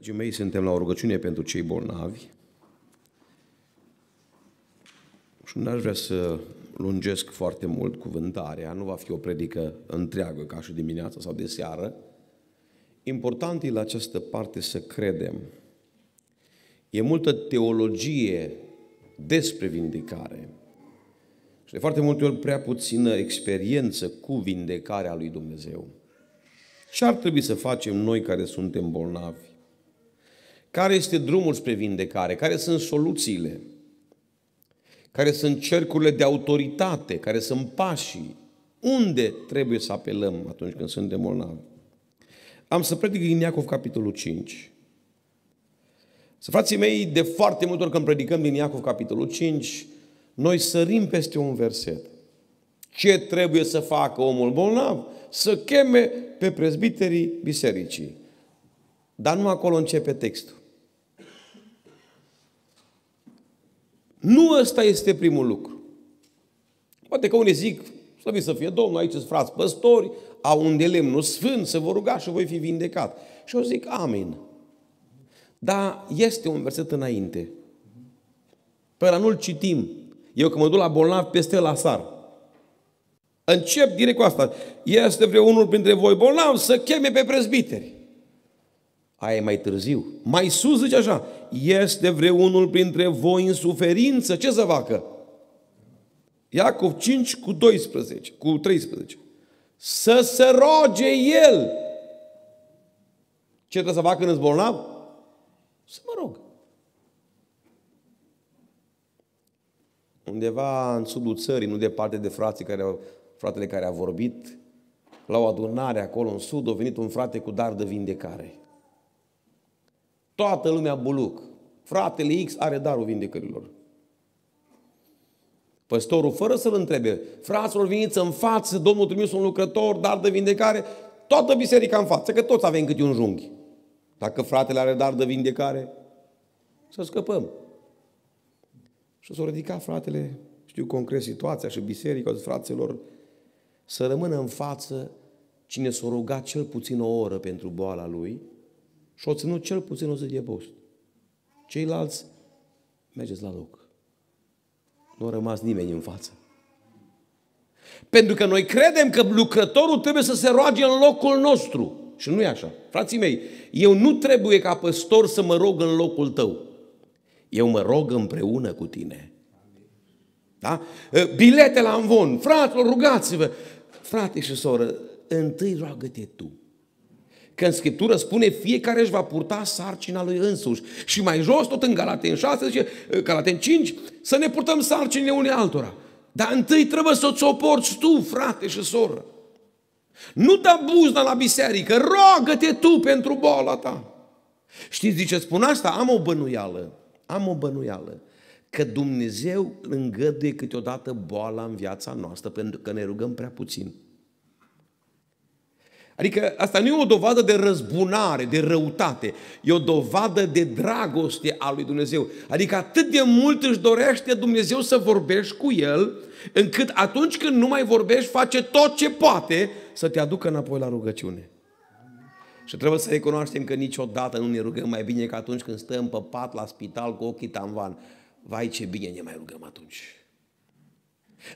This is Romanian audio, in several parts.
Dragii mei, suntem la o rugăciune pentru cei bolnavi și nu aș vrea să lungesc foarte mult cuvântarea, nu va fi o predică întreagă ca și dimineața sau de seară. Important e la această parte să credem. E multă teologie despre vindecare și de foarte multe ori prea puțină experiență cu vindecarea lui Dumnezeu. Ce ar trebui să facem noi care suntem bolnavi? Care este drumul spre vindecare? Care sunt soluțiile? Care sunt cercurile de autoritate? Care sunt pașii? Unde trebuie să apelăm atunci când suntem bolnavi? Am să predic din Iacov capitolul 5. Să frații mei, de foarte multe ori când predicăm din Iacov capitolul 5, noi sărim peste un verset. Ce trebuie să facă omul bolnav? Să cheme pe prezbiterii bisericii. Dar nu acolo începe textul. Nu ăsta este primul lucru. Poate că unii zic, slăvit să fie Domnul, aici sunt frați păstori, au un lemnul sfânt, să vă ruga și voi fi vindecat. Și eu zic, amin. Dar este un verset înainte. Pe la nu-l citim. Eu când mă duc la bolnav, peste la sar. Încep direct cu asta. Este vreunul printre voi bolnav să cheme pe prezbiteri. Aia e mai târziu. Mai sus zice așa, este vreunul printre voi în suferință, ce să facă? Iacov 5 cu 12, cu 13. Să se roge el. Ce trebuie să facă când îți bolnav? Să mă rog. Undeva în sudul țării, nu departe de frații care, fratele care a vorbit, la o adunare acolo în sud, a venit un frate cu dar de vindecare. Toată lumea buluc. Fratele X are darul vindecărilor. Păstorul, fără să-l întrebe, fraților, veniți în față, Domnul trimis un lucrător, dar de vindecare, toată biserica în față, că toți avem câte un junghi. Dacă fratele are dar de vindecare, să scăpăm. Și s-a ridicat fratele, știu concret situația și biserica, fraților, să rămână în față cine s-a rugat cel puțin o oră pentru boala lui, și o ținut cel puțin o zi de post. Ceilalți, mergeți la loc. Nu a rămas nimeni în față. Pentru că noi credem că lucrătorul trebuie să se roage în locul nostru. Și nu e așa. Frații mei, eu nu trebuie ca păstor să mă rog în locul tău. Eu mă rog împreună cu tine. Da? Bilete la învon. Fraților, rugați-vă. Frate și soră, întâi roagă-te tu. Că în Scriptură spune fiecare își va purta sarcina lui însuși. Și mai jos, tot în Galaten 6, zice, eh, Galaten 5, să ne purtăm sarcinile unei altora. Dar întâi trebuie să o porți tu, frate și soră. Nu da buzna la biserică, roagă-te tu pentru boala ta. Știți zice, spun asta? Am o bănuială, am o bănuială că Dumnezeu îngăduie câteodată boala în viața noastră pentru că ne rugăm prea puțin. Adică asta nu e o dovadă de răzbunare, de răutate, e o dovadă de dragoste a lui Dumnezeu. Adică atât de mult își dorește Dumnezeu să vorbești cu El, încât atunci când nu mai vorbești, face tot ce poate să te aducă înapoi la rugăciune. Și trebuie să recunoaștem că niciodată nu ne rugăm mai bine ca atunci când stăm pe pat la spital cu ochii tamvan. Vai ce bine ne mai rugăm atunci.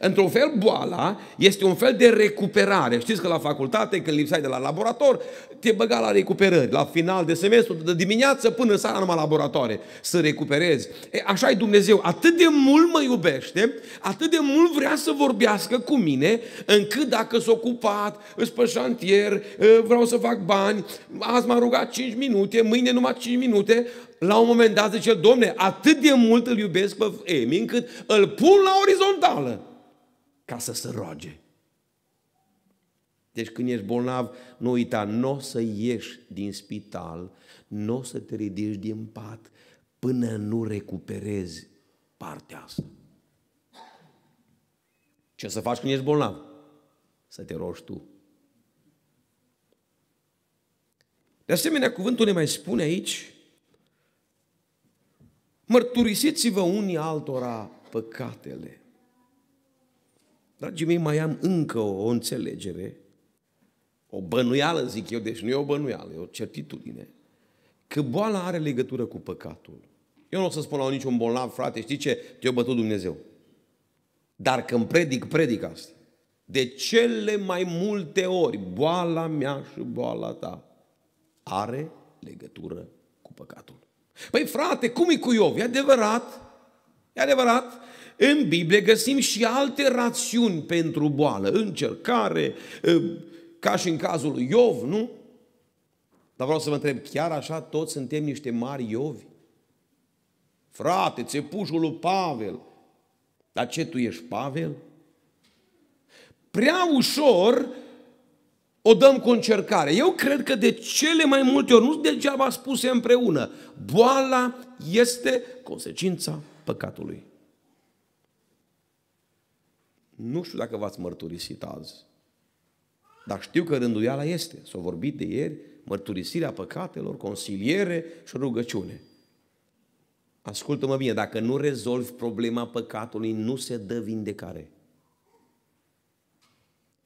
Într-un fel, boala este un fel de recuperare. Știți că la facultate, când lipsai de la laborator, te băga la recuperări, la final de semestru, de dimineață până seara numai laboratoare, să recuperezi. E, așa e Dumnezeu, atât de mult mă iubește, atât de mult vrea să vorbească cu mine, încât dacă s o ocupat, îți pe șantier, vreau să fac bani, azi m-am rugat 5 minute, mâine numai 5 minute, la un moment dat zice, domne, atât de mult îl iubesc pe Emi, încât îl pun la orizontală ca să se roage. Deci când ești bolnav, nu uita, nu o să ieși din spital, nu o să te ridici din pat până nu recuperezi partea asta. Ce să faci când ești bolnav? Să te rogi tu. De asemenea, cuvântul ne mai spune aici Mărturisiți-vă unii altora păcatele. Dragii mei, mai am încă o, înțelegere, o bănuială, zic eu, deci nu e o bănuială, e o certitudine, că boala are legătură cu păcatul. Eu nu o să spun la niciun bolnav, frate, știi ce? Te-a bătut Dumnezeu. Dar când predic, predic asta. De cele mai multe ori, boala mea și boala ta are legătură cu păcatul. Păi frate, cum e cu Iov? E adevărat, e adevărat. În Biblie găsim și alte rațiuni pentru boală, încercare, ca și în cazul lui Iov, nu? Dar vreau să vă întreb, chiar așa toți suntem niște mari Iovi? Frate, țepușul lui Pavel. Dar ce, tu ești Pavel? Prea ușor o dăm cu încercare. Eu cred că de cele mai multe ori, nu degeaba spuse împreună, boala este consecința păcatului. Nu știu dacă v-ați mărturisit azi, dar știu că rânduiala este. S-a vorbit de ieri, mărturisirea păcatelor, consiliere și rugăciune. Ascultă-mă bine, dacă nu rezolvi problema păcatului, nu se dă vindecare.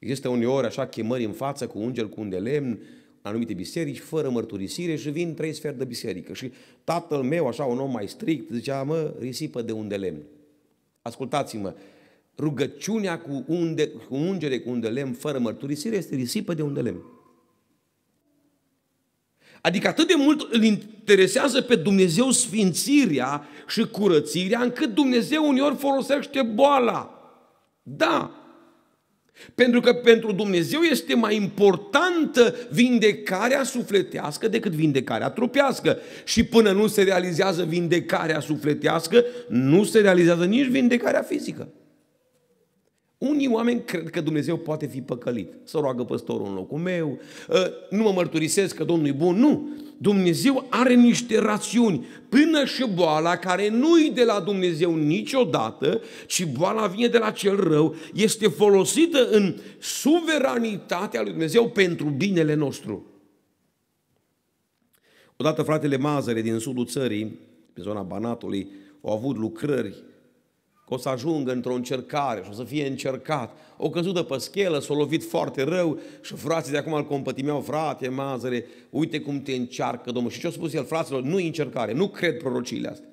Există uneori așa chemări în față cu unger cu un de lemn, anumite biserici, fără mărturisire și vin trei sferi de biserică. Și tatăl meu, așa un om mai strict, zicea, mă, risipă de un de lemn. Ascultați-mă, rugăciunea cu, unde, cu ungere, cu un de lemn, fără mărturisire, este risipă de un de lemn. Adică atât de mult îl interesează pe Dumnezeu sfințirea și curățirea, încât Dumnezeu uneori folosește boala. Da, pentru că pentru Dumnezeu este mai importantă vindecarea sufletească decât vindecarea trupească. Și până nu se realizează vindecarea sufletească, nu se realizează nici vindecarea fizică. Unii oameni cred că Dumnezeu poate fi păcălit. Să roagă păstorul în locul meu, ă, nu mă mărturisesc că Domnul e bun. Nu! Dumnezeu are niște rațiuni. Până și boala care nu e de la Dumnezeu niciodată, ci boala vine de la cel rău, este folosită în suveranitatea lui Dumnezeu pentru binele nostru. Odată fratele Mazăre din sudul țării, pe zona Banatului, au avut lucrări că o să ajungă într-o încercare și o să fie încercat. O căzută pe schelă, s-a lovit foarte rău și frații de acum îl compătimeau, frate, mazăre, uite cum te încearcă Domnul. Și ce a spus el, fraților, nu încercare, nu cred prorociile astea.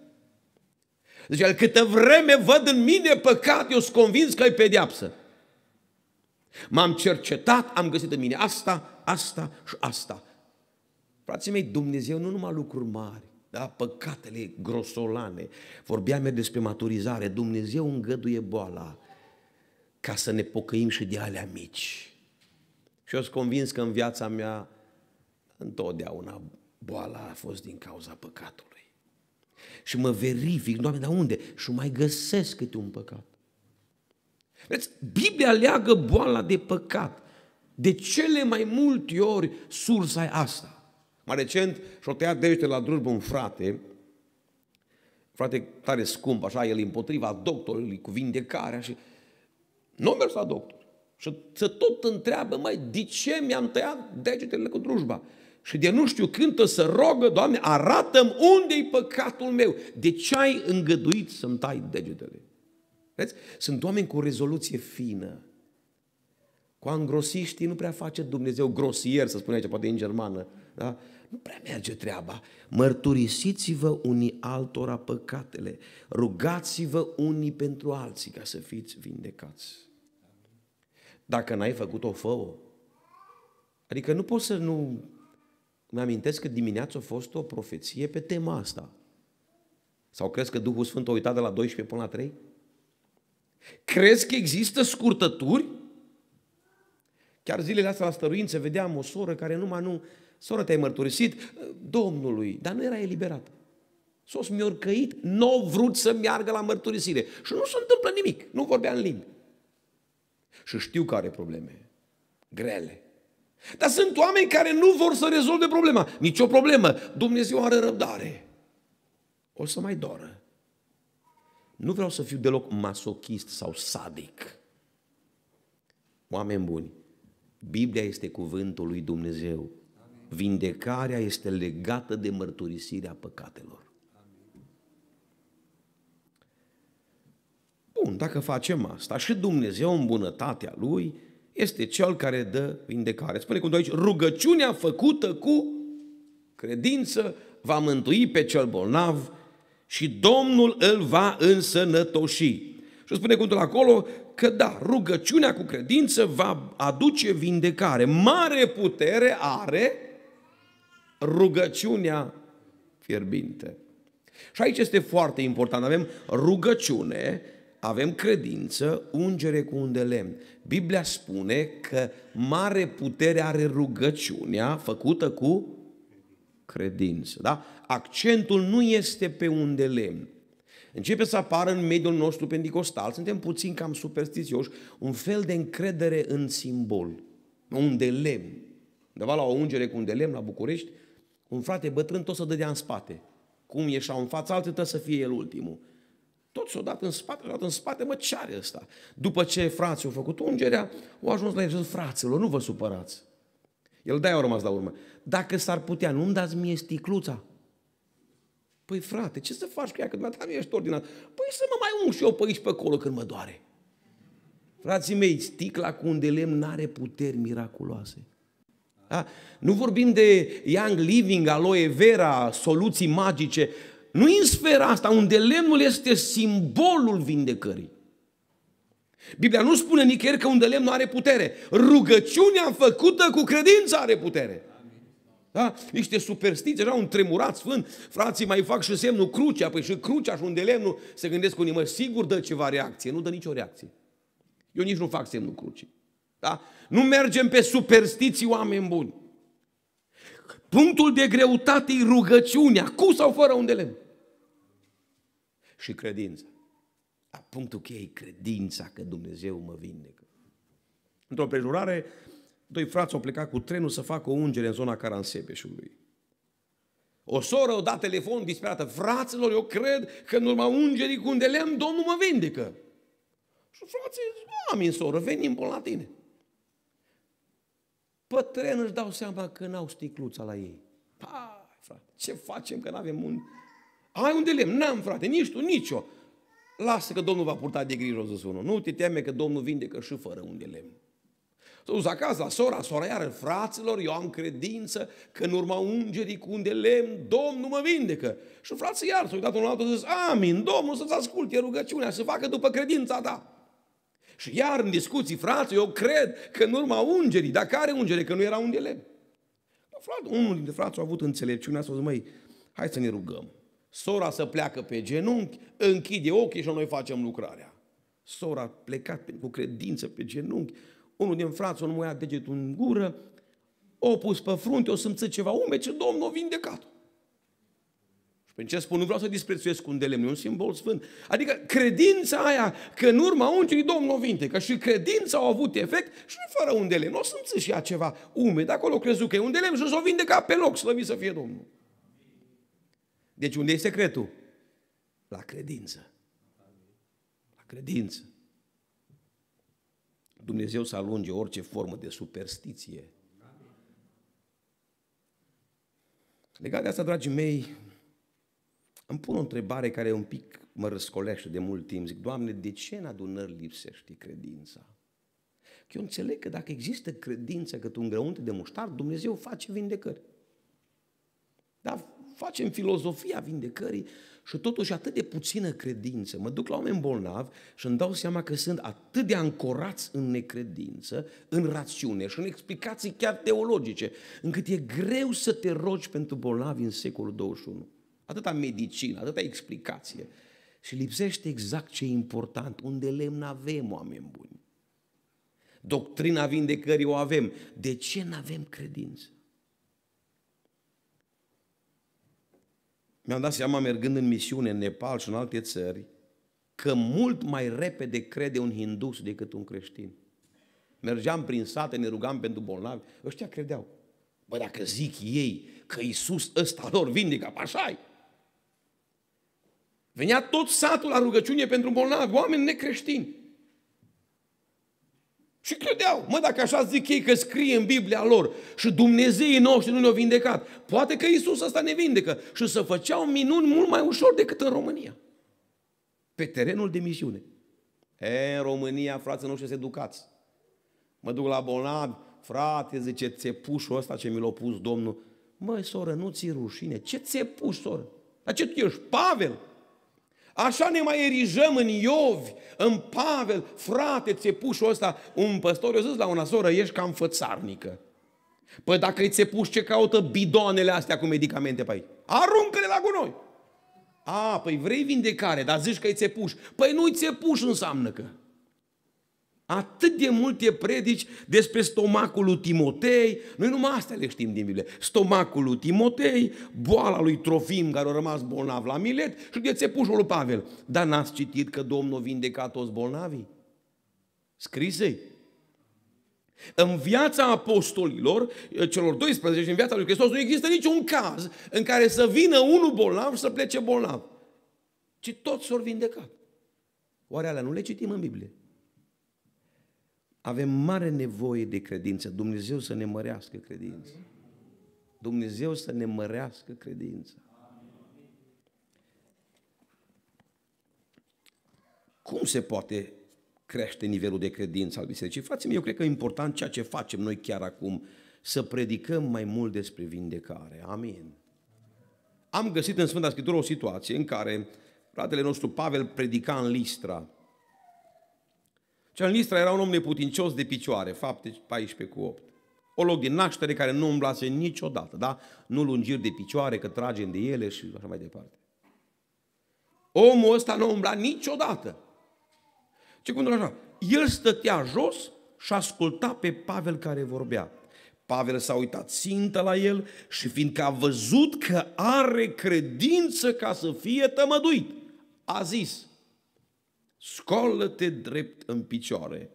Deci, el, câtă vreme văd în mine păcat, eu sunt convins că e pediapsă. M-am cercetat, am găsit în mine asta, asta și asta. Frații mei, Dumnezeu nu numai lucruri mari, da? păcatele grosolane. Vorbeam eu despre maturizare. Dumnezeu îngăduie boala ca să ne pocăim și de alea mici. Și eu sunt convins că în viața mea întotdeauna boala a fost din cauza păcatului. Și mă verific, Doamne, dar unde? Și mai găsesc câte un păcat. Deci, Biblia leagă boala de păcat. De cele mai multe ori sursa e asta. Mai recent și-o tăiat de la drujbă un frate, frate tare scump, așa, el împotriva doctorului cu vindecarea și nu a mers la doctor. Și se tot întreabă, mai de ce mi-am tăiat degetele cu drujba? Și de nu știu când să rogă, Doamne, arată-mi unde e păcatul meu. De ce ai îngăduit să-mi tai degetele? Vezi? Sunt oameni cu rezoluție fină. Cu angrosiștii nu prea face Dumnezeu grosier, să spune aici, poate în germană. Da? Nu prea merge treaba. Mărturisiți-vă unii altora păcatele. Rugați-vă unii pentru alții ca să fiți vindecați. Dacă n-ai făcut-o, fă Adică nu poți să nu... Îmi amintesc că dimineața a fost o profeție pe tema asta. Sau crezi că Duhul Sfânt a uitat de la 12 până la 3? Crezi că există scurtături? Chiar zilele astea la stăruințe vedeam o soră care numai nu... Soră, te-ai mărturisit Domnului, dar nu era eliberată. s mi-a nu au vrut să meargă la mărturisire. Și nu se întâmplă nimic, nu vorbea în limbi. Și știu că are probleme grele. Dar sunt oameni care nu vor să rezolve problema. Nici o problemă. Dumnezeu are răbdare. O să mai doră. Nu vreau să fiu deloc masochist sau sadic. Oameni buni, Biblia este cuvântul lui Dumnezeu. Vindecarea este legată de mărturisirea păcatelor. Bun, dacă facem asta și Dumnezeu în bunătatea Lui este Cel care dă vindecare. Spune cum aici, rugăciunea făcută cu credință va mântui pe cel bolnav și Domnul îl va însănătoși. Și spune cuvântul acolo, că da, rugăciunea cu credință va aduce vindecare. Mare putere are rugăciunea fierbinte. Și aici este foarte important. Avem rugăciune, avem credință, ungere cu un de lemn. Biblia spune că mare putere are rugăciunea făcută cu credință. Da? Accentul nu este pe un de lemn. Începe să apară în mediul nostru pentecostal, suntem puțin cam superstițioși, un fel de încredere în simbol, un lemn. Undeva la o ungere cu un lemn la București, un frate bătrân tot să dădea în spate. Cum ieșau în fața altul, trebuie să fie el ultimul. Tot s-o dat în spate, dat în spate, mă, ce are ăsta? După ce frații au făcut ungerea, au ajuns la el zis, fraților, nu vă supărați. El de-aia a rămas la urmă. Dacă s-ar putea, nu-mi dați mie sticluța. Păi frate, ce să faci cu ea? Că dumneavoastră nu ești ordinat. Păi să mă mai ung și eu pe aici, pe acolo, când mă doare. Frații mei, sticla cu un de lemn n-are puteri miraculoase. Da? Nu vorbim de young living, aloe vera, soluții magice. Nu în sfera asta, unde lemnul este simbolul vindecării. Biblia nu spune nicăieri că lemn nu are putere. Rugăciunea făcută cu credință are putere. Da? Niște superstiții, era un tremurat sfânt, frații mai fac și semnul crucea, păi și crucea și un de lemnul, se gândesc cu mă, sigur dă ceva reacție, nu dă nicio reacție. Eu nici nu fac semnul crucii. Da? Nu mergem pe superstiții oameni buni. Punctul de greutate e rugăciunea, cu sau fără un de lemn. Și credința. Dar punctul cheie e credința că Dumnezeu mă vindecă. Într-o prejurare, Doi frați au plecat cu trenul să facă o ungere în zona Caransebeșului. O soră o dat telefon disperată. Fraților, eu cred că în urma ungerii cu unde lemn, Domnul mă vindecă. Și frații, în soră, venim până la tine. Pe tren își dau seama că n-au sticluța la ei. Pa, frate, ce facem că n-avem un... Ai un lemn? n-am, frate, nici tu, nicio. Lasă că Domnul va purta de grijă, o să sună. Nu te teme că Domnul vindecă și fără un de lemn. S-a dus acasă, sora, sora iară, fraților, eu am credință că în urma ungerii cu un de lemn, Domnul mă vindecă. Și frații iar s-au uitat unul altul și zis, amin, Domnul să-ți asculte rugăciunea, să facă după credința ta. Și iar în discuții, frații, eu cred că în urma ungerii, dacă are ungere, că nu era un de lemn. frate, unul dintre frații a avut înțelepciunea, s-a zis, măi, hai să ne rugăm. Sora să pleacă pe genunchi, închide ochii și noi facem lucrarea. Sora a plecat cu credință pe genunchi, unul din frați, nu ia degetul în gură, o pus pe frunte, o simțit ceva umed. ce Domnul o vindecat. Și prin ce spun, nu vreau să disprețuiesc un delemn, e un simbol sfânt. Adică credința aia că în urma unciului Domnul o vindecă și credința au avut efect și nu fără un delemn, o simți și ea ceva umed, acolo crezut că e un delemn și o să o vindeca pe loc, slăvit să fie Domnul. Deci unde e secretul? La credință. La credință. Dumnezeu să alunge orice formă de superstiție. Legat de asta, dragii mei, îmi pun o întrebare care un pic mă răscolește de mult timp. Zic, Doamne, de ce în adunări lipsește credința? Că eu înțeleg că dacă există credință că tu îngrăunte de muștar, Dumnezeu face vindecări facem filozofia vindecării și totuși atât de puțină credință. Mă duc la oameni bolnavi și îmi dau seama că sunt atât de ancorați în necredință, în rațiune și în explicații chiar teologice, încât e greu să te rogi pentru bolnavi în secolul 21. Atâta medicină, atâta explicație. Și lipsește exact ce e important, unde lemn avem oameni buni. Doctrina vindecării o avem. De ce nu avem credință? mi-am dat seama mergând în misiune în Nepal și în alte țări, că mult mai repede crede un hindus decât un creștin. Mergeam prin sate, ne rugam pentru bolnavi, ăștia credeau. Bă, dacă zic ei că Iisus ăsta lor vindecă, așa -i. Venea tot satul la rugăciune pentru bolnavi, oameni necreștini. Și credeau, mă, dacă așa zic ei că scrie în Biblia lor și Dumnezeii noștri nu ne-au vindecat, poate că Isus ăsta ne vindecă și să făceau minuni mult mai ușor decât în România. Pe terenul de misiune. E, în România, frații noștri să educați. Mă duc la bolnav, frate, zice, țepușul ăsta ce mi l-a pus Domnul. Măi, soră, nu ți rușine. Ce țepuș, soră? Dar ce tu ești, Pavel? Așa ne mai erijăm în Iovi, în Pavel, frate, țepușul ăsta, un păstor, eu zis la una soră, ești cam fățarnică. Păi dacă îi țepuș, ce caută bidoanele astea cu medicamente pe aici? Aruncă-le la gunoi! A, păi vrei vindecare, dar zici că îi țepuș. Păi nu-i țepuș înseamnă că. Atât de multe predici despre stomacul lui Timotei, noi numai astea le știm din Biblie. Stomacul lui Timotei, boala lui Trofim care a rămas bolnav la Milet și de țepușul lui Pavel. Dar n-ați citit că Domnul vindeca toți bolnavii? Scrisei. În viața apostolilor, eh, celor 12, în viața lui Hristos, nu există niciun caz în care să vină unul bolnav și să plece bolnav. Ci toți s-au vindecat. Oare alea nu le citim în Biblie? Avem mare nevoie de credință. Dumnezeu să ne mărească credința. Dumnezeu să ne mărească credința. Cum se poate crește nivelul de credință al bisericii? Frații eu cred că e important ceea ce facem noi chiar acum, să predicăm mai mult despre vindecare. Amin. Am găsit în Sfânta Scriptură o situație în care fratele nostru Pavel predica în Listra cel Listra era un om neputincios de picioare, fapte 14 cu 8. O loc din naștere care nu umblase niciodată, da? Nu lungiri de picioare, că tragem de ele și așa mai departe. Omul ăsta nu umbla niciodată. Ce cum așa? El stătea jos și asculta pe Pavel care vorbea. Pavel s-a uitat țintă la el și fiindcă a văzut că are credință ca să fie tămăduit, a zis, scolă te drept în picioare.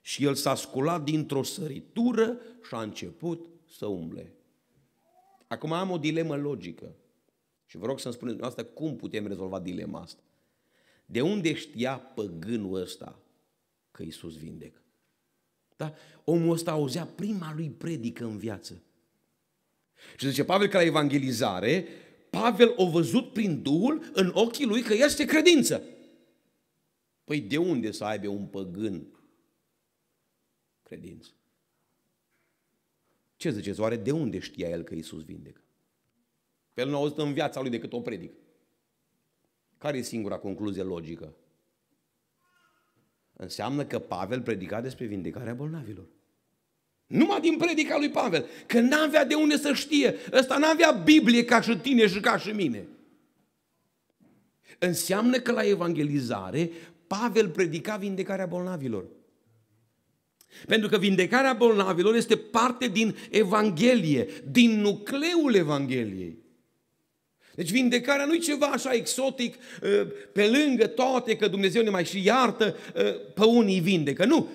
Și el s-a sculat dintr-o săritură și a început să umble. Acum am o dilemă logică. Și vă rog să-mi spuneți asta cum putem rezolva dilema asta. De unde știa păgânul ăsta că Iisus vindecă? Da? Omul ăsta auzea prima lui predică în viață. Și zice Pavel că la evangelizare, Pavel o văzut prin Duhul în ochii lui că este credință. Păi de unde să aibă un păgân credință? Ce ziceți? Oare de unde știa el că Iisus vindecă? Pe el nu a auzit în viața lui decât o predică. Care e singura concluzie logică? Înseamnă că Pavel predica despre vindecarea bolnavilor. Numai din predica lui Pavel. Că n-avea de unde să știe. Ăsta n-avea Biblie ca și tine și ca și mine. Înseamnă că la evangelizare Pavel predica vindecarea bolnavilor. Pentru că vindecarea bolnavilor este parte din Evanghelie, din nucleul Evangheliei. Deci vindecarea nu e ceva așa exotic, ă, pe lângă toate, că Dumnezeu ne mai și iartă, ă, pe unii vindecă. Nu,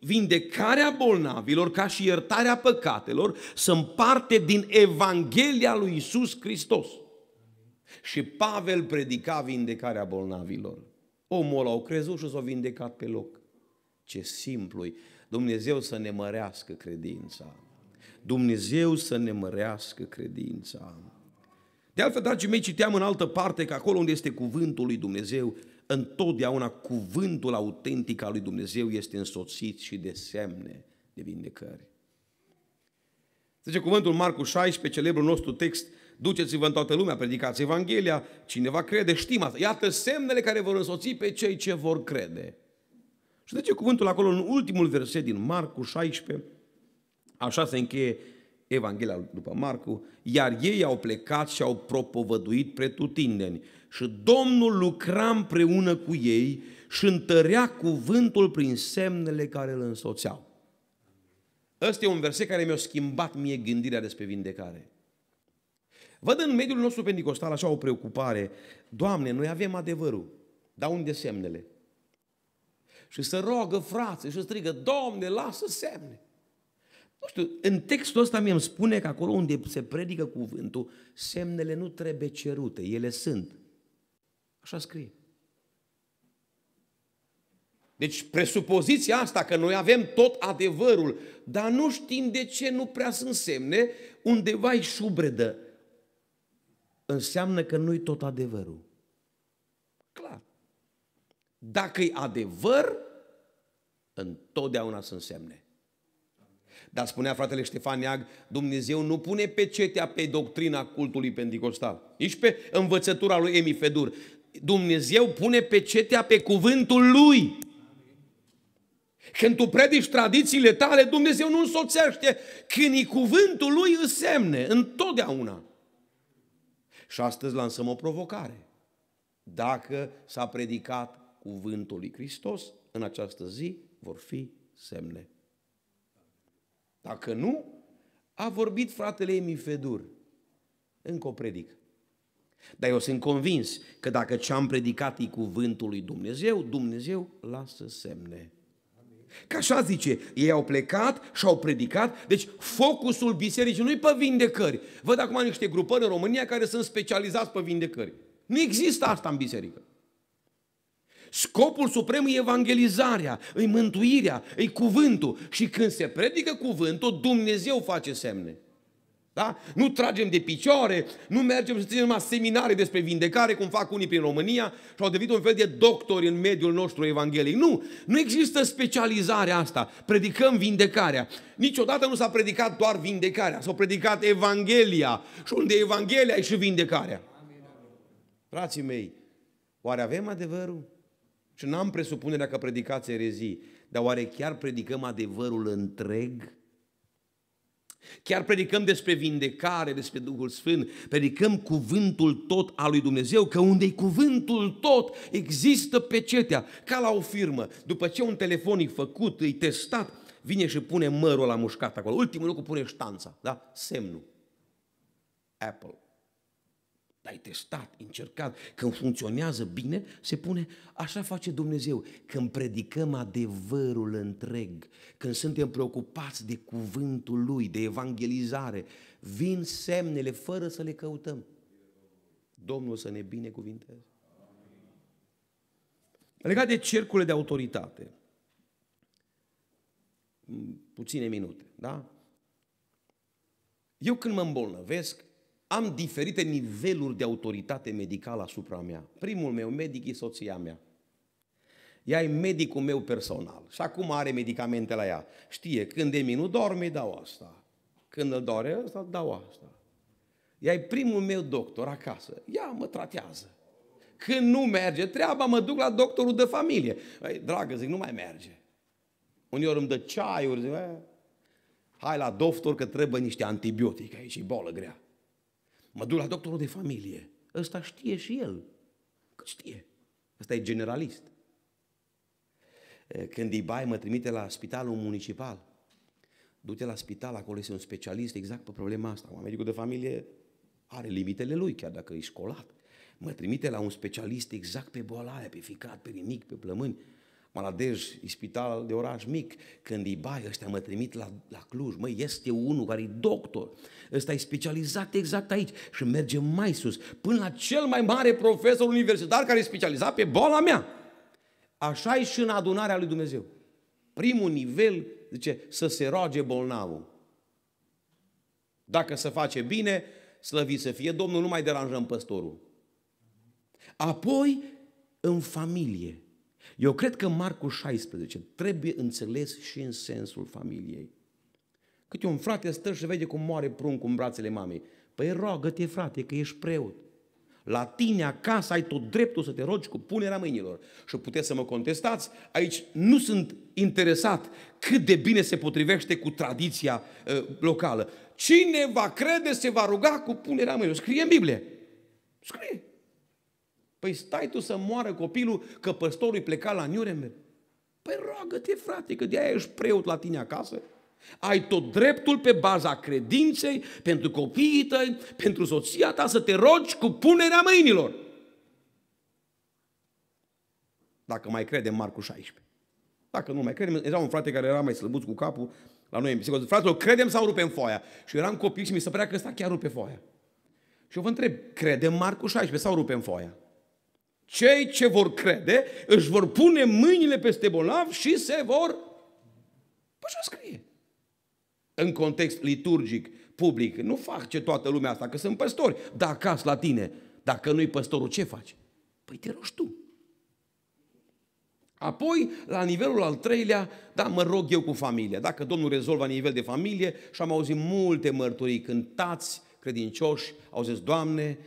vindecarea bolnavilor ca și iertarea păcatelor sunt parte din Evanghelia lui Isus Hristos. Și Pavel predica vindecarea bolnavilor. Omul ăla o crezut și s-a vindecat pe loc. Ce simplu -i. Dumnezeu să ne mărească credința. Dumnezeu să ne mărească credința. De altfel, dragii mei, citeam în altă parte că acolo unde este cuvântul lui Dumnezeu, întotdeauna cuvântul autentic al lui Dumnezeu este însoțit și de semne de vindecări. Zice cuvântul Marcu 16, celebrul nostru text, Duceți-vă în toată lumea, predicați Evanghelia, cineva crede, știm asta. Iată semnele care vor însoți pe cei ce vor crede. Și de ce cuvântul acolo în ultimul verset din Marcu 16, așa se încheie Evanghelia după Marcu, iar ei au plecat și au propovăduit pretutindeni. Și Domnul lucra împreună cu ei și întărea cuvântul prin semnele care îl însoțeau. Ăsta e un verset care mi-a schimbat mie gândirea despre vindecare. Văd în mediul nostru pentecostal așa o preocupare. Doamne, noi avem adevărul, dar unde semnele? Și să roagă frațe și strigă, Doamne, lasă semne. Nu știu, în textul ăsta mi-mi spune că acolo unde se predică cuvântul, semnele nu trebuie cerute, ele sunt. Așa scrie. Deci presupoziția asta că noi avem tot adevărul, dar nu știm de ce nu prea sunt semne, undeva e șubredă înseamnă că nu-i tot adevărul. Clar. Dacă e adevăr, întotdeauna să însemne. Dar spunea fratele Ștefan Iag, Dumnezeu nu pune pecetea pe doctrina cultului pentecostal, nici pe învățătura lui Emi Fedur. Dumnezeu pune pecetea pe cuvântul Lui. Când tu predici tradițiile tale, Dumnezeu nu însoțește. Când e cuvântul Lui, însemne, întotdeauna. Și astăzi lansăm o provocare. Dacă s-a predicat cuvântul lui Hristos, în această zi vor fi semne. Dacă nu, a vorbit fratele Fedur. Încă o predică. Dar eu sunt convins că dacă ce am predicat e cuvântul lui Dumnezeu, Dumnezeu lasă semne. Că așa zice, ei au plecat și au predicat, deci focusul bisericii nu-i pe vindecări. Văd acum niște grupări în România care sunt specializați pe vindecări. Nu există asta în biserică. Scopul suprem e evangelizarea, e mântuirea, e cuvântul. Și când se predică cuvântul, Dumnezeu face semne. Da? Nu tragem de picioare, nu mergem să ținem numai seminare despre vindecare, cum fac unii prin România și au devenit un fel de doctori în mediul nostru evanghelic. Nu, nu există specializarea asta. Predicăm vindecarea. Niciodată nu s-a predicat doar vindecarea, s-a predicat Evanghelia și unde Evanghelia e și vindecarea. Frații mei, oare avem adevărul? Și n-am presupunerea că predicați erezii, dar oare chiar predicăm adevărul întreg? Chiar predicăm despre vindecare, despre Duhul Sfânt, predicăm cuvântul tot al lui Dumnezeu, că unde e cuvântul tot, există pecetea, ca la o firmă. După ce un telefon e făcut, e testat, vine și pune mărul la mușcat acolo. Ultimul lucru pune ștanța, da? Semnul. Apple ai testat, încercat, când funcționează bine, se pune, așa face Dumnezeu. Când predicăm adevărul întreg, când suntem preocupați de cuvântul Lui, de evangelizare, vin semnele fără să le căutăm. Domnul să ne binecuvinteze. Legat de cercurile de autoritate, puține minute, da? Eu când mă îmbolnăvesc, am diferite niveluri de autoritate medicală asupra mea. Primul meu medic e soția mea. Ea e medicul meu personal și acum are medicamente la ea. Știe, când Emi nu doarme, dau asta. Când îl doare asta, dau asta. Ea e primul meu doctor acasă. Ea mă tratează. Când nu merge treaba, mă duc la doctorul de familie. Ei, dragă, zic, nu mai merge. Uneori îmi dă ceaiuri, zic, eh, hai la doctor că trebuie niște antibiotice aici, e bolă grea. Mă duc la doctorul de familie. Ăsta știe și el. Că știe. Ăsta e generalist. Când bai, mă trimite la spitalul municipal, du-te la spital, acolo este un specialist exact pe problema asta. Un medicul de familie are limitele lui, chiar dacă e școlat. Mă trimite la un specialist exact pe boala aia, pe ficat, pe nimic, pe plămâni. Maladej, spital de oraș mic, când îi bai, ăștia mă trimit la, la Cluj, măi, este unul care e doctor, ăsta e specializat exact aici și merge mai sus, până la cel mai mare profesor universitar care e specializat pe boala mea. Așa e și în adunarea lui Dumnezeu. Primul nivel, zice, să se roage bolnavul. Dacă se face bine, slăvit să fie Domnul, nu mai deranjăm păstorul. Apoi, în familie. Eu cred că Marcu 16 trebuie înțeles și în sensul familiei. Cât un frate stă și vede cum moare pruncul în brațele mamei. Păi roagă-te, frate, că ești preot. La tine acasă ai tot dreptul să te rogi cu punerea mâinilor. Și puteți să mă contestați, aici nu sunt interesat cât de bine se potrivește cu tradiția uh, locală. Cine va crede se va ruga cu punerea mâinilor. Scrie în Biblie. Scrie. Păi stai tu să moară copilul că păstorul pleca la Nuremberg. Păi roagă-te, frate, că de-aia ești preot la tine acasă. Ai tot dreptul pe baza credinței, pentru copiii tăi, pentru soția ta, să te rogi cu punerea mâinilor. Dacă mai crede Marcu 16. Dacă nu mai credem, era un frate care era mai slăbuț cu capul la noi în biserică. Fratele, credem sau rupem foaia? Și eu eram copil și mi se părea că ăsta chiar rupe foaia. Și eu vă întreb, credem Marcu 16 sau rupem foaia? Cei ce vor crede își vor pune mâinile peste bolnav și se vor... Păi așa scrie. În context liturgic, public, nu fac ce toată lumea asta, că sunt păstori. Dar acasă la tine, dacă nu-i păstorul, ce faci? Păi te rogi tu. Apoi, la nivelul al treilea, da, mă rog eu cu familia. Dacă Domnul rezolvă nivel de familie, și am auzit multe mărturii când tați credincioși au zis, Doamne,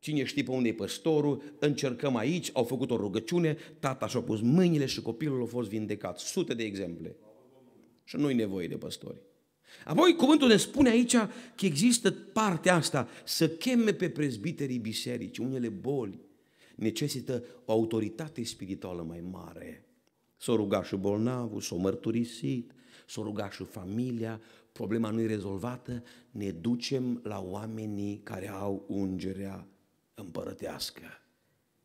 Cine știe pe unde e păstorul, încercăm aici, au făcut o rugăciune, tata și-a pus mâinile și copilul a fost vindecat. Sute de exemple. Și nu-i nevoie de păstori. Apoi cuvântul ne spune aici că există partea asta, să cheme pe prezbiterii biserici, unele boli necesită o autoritate spirituală mai mare. S-o ruga și bolnavul, s-o mărturisit, s-o ruga și familia, problema nu e rezolvată, ne ducem la oamenii care au ungerea împărătească.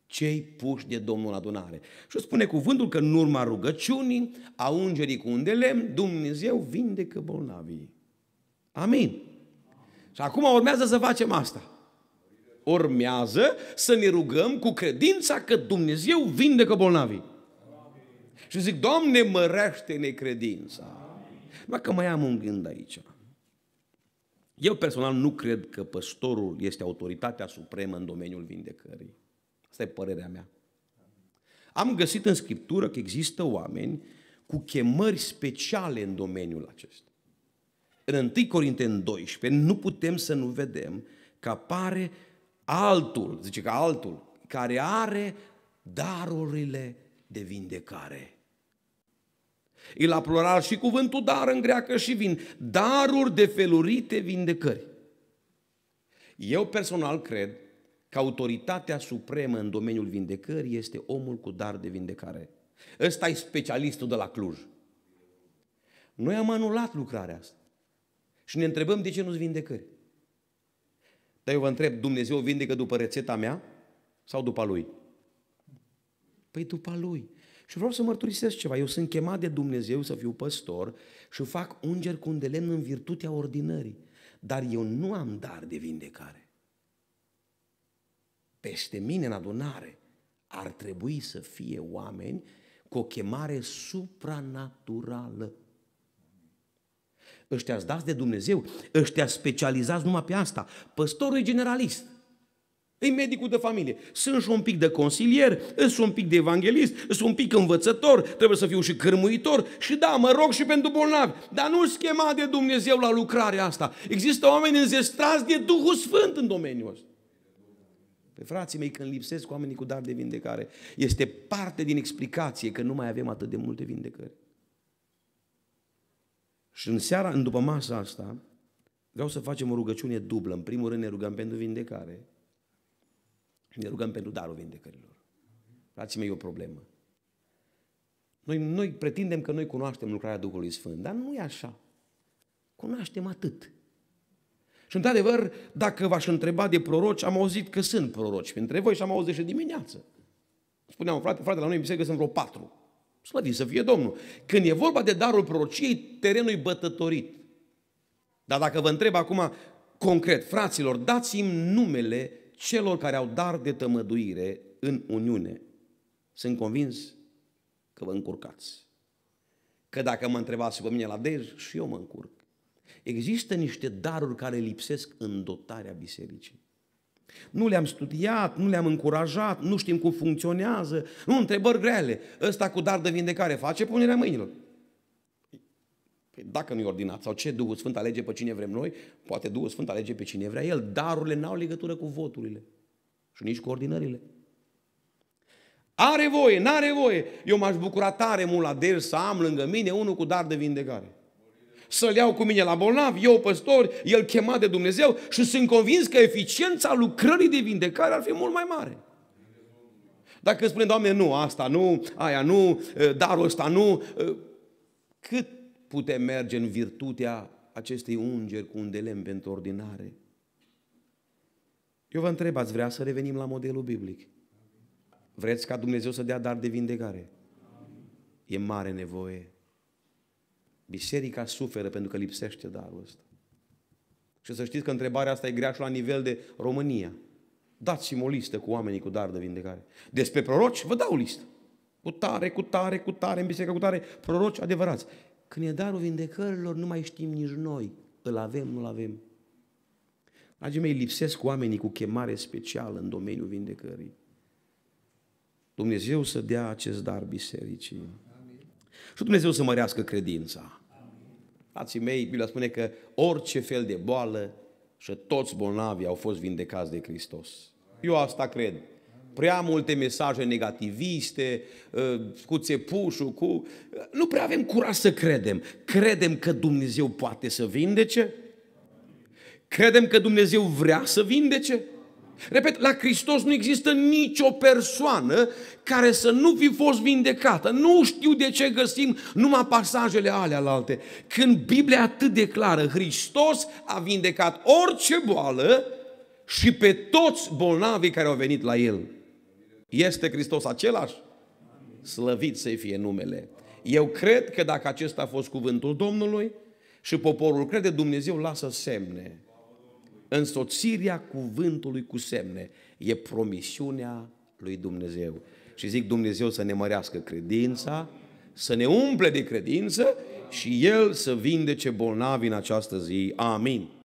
Cei puși de Domnul adunare. Și spune cuvântul că în urma rugăciunii, a ungerii cu un de lemn, Dumnezeu vindecă bolnavii. Amin. Și acum urmează să facem asta. Urmează să ne rugăm cu credința că Dumnezeu vindecă bolnavii. Și zic, Doamne, mărește-ne credința. Numai că mai am un gând aici. Eu personal nu cred că păstorul este autoritatea supremă în domeniul vindecării. Asta e părerea mea. Am găsit în Scriptură că există oameni cu chemări speciale în domeniul acesta. În 1 Corinteni 12 nu putem să nu vedem că apare altul, zice că altul, care are darurile de vindecare. E la plural și cuvântul dar în greacă și vin. Daruri de felurite vindecări. Eu personal cred că autoritatea supremă în domeniul vindecării este omul cu dar de vindecare. Ăsta e specialistul de la Cluj. Noi am anulat lucrarea asta. Și ne întrebăm de ce nu-ți vindecări. Dar eu vă întreb, Dumnezeu vindecă după rețeta mea sau după Lui? Păi după Lui. Și vreau să mărturisesc ceva. Eu sunt chemat de Dumnezeu să fiu păstor și fac unger cu un de lemn în virtutea ordinării. Dar eu nu am dar de vindecare. Peste mine, în adunare, ar trebui să fie oameni cu o chemare supranaturală. Ăștia dați de Dumnezeu, ăștia specializați numai pe asta. Păstorul e generalist. E medicul de familie. Sunt și un pic de consilier, sunt un pic de evanghelist, sunt un pic învățător, trebuie să fiu și cărmuitor și da, mă rog și pentru bolnavi. Dar nu schema de Dumnezeu la lucrarea asta. Există oameni înzestrați de Duhul Sfânt în domeniul ăsta. Pe frații mei, când lipsesc oamenii cu dar de vindecare, este parte din explicație că nu mai avem atât de multe vindecări. Și în seara, în după masa asta, vreau să facem o rugăciune dublă. În primul rând ne rugăm pentru vindecare ne rugăm pentru darul vindecărilor. Frații mei, e o problemă. Noi, noi pretindem că noi cunoaștem lucrarea Duhului Sfânt, dar nu e așa. Cunoaștem atât. Și într-adevăr, dacă v-aș întreba de proroci, am auzit că sunt proroci printre voi și am auzit și dimineață. Spuneam, frate, frate, la noi în biserică sunt vreo patru. Slăvit să fie Domnul. Când e vorba de darul prorociei, terenul e bătătorit. Dar dacă vă întreb acum concret, fraților, dați-mi numele celor care au dar de tămăduire în Uniune, sunt convins că vă încurcați. Că dacă mă întrebați pe mine la Dej, și eu mă încurc. Există niște daruri care lipsesc în dotarea bisericii. Nu le-am studiat, nu le-am încurajat, nu știm cum funcționează. Nu, întrebări grele. Ăsta cu dar de vindecare face punerea mâinilor. Păi dacă nu-i ordinat, sau ce Duhul Sfânt alege pe cine vrem noi, poate Duhul Sfânt alege pe cine vrea El. Darurile n-au legătură cu voturile și nici cu ordinările. Are voie, n-are voie. Eu m-aș bucura tare mult la del să am lângă mine unul cu dar de vindecare. Să-l iau cu mine la bolnav, eu păstor, el chemat de Dumnezeu și sunt convins că eficiența lucrării de vindecare ar fi mult mai mare. Dacă spune, Doamne, nu, asta nu, aia nu, ă, darul ăsta nu, ă, cât putem merge în virtutea acestei ungeri cu un delem pentru ordinare. Eu vă întreb, ați vrea să revenim la modelul biblic? Vreți ca Dumnezeu să dea dar de vindecare? E mare nevoie. Biserica suferă pentru că lipsește darul ăsta. Și să știți că întrebarea asta e grea și la nivel de România. Dați-mi o listă cu oamenii cu dar de vindecare. Despre proroci, vă dau o listă. Cu tare, cu tare, cu tare, în biserică cu tare, proroci adevărați. Când e darul vindecărilor, nu mai știm nici noi. Îl avem, nu-l avem. Dragii mei, lipsesc oamenii cu chemare specială în domeniul vindecării. Dumnezeu să dea acest dar bisericii. Amin. Și Dumnezeu să mărească credința. Frații mei, Biblia spune că orice fel de boală și toți bolnavii au fost vindecați de Hristos. Eu asta cred prea multe mesaje negativiste, ă, cu țepușul, cu... Nu prea avem curaj să credem. Credem că Dumnezeu poate să vindece? Credem că Dumnezeu vrea să vindece? Repet, la Hristos nu există nicio persoană care să nu fi fost vindecată. Nu știu de ce găsim numai pasajele alea la alte. Când Biblia atât declară, Hristos a vindecat orice boală și pe toți bolnavii care au venit la El. Este Hristos același? Slăvit să fie numele. Eu cred că dacă acesta a fost cuvântul Domnului și poporul crede, Dumnezeu lasă semne. Însoțirea cuvântului cu semne e promisiunea lui Dumnezeu. Și zic Dumnezeu să ne mărească credința, să ne umple de credință și El să vindece bolnavi în această zi. Amin.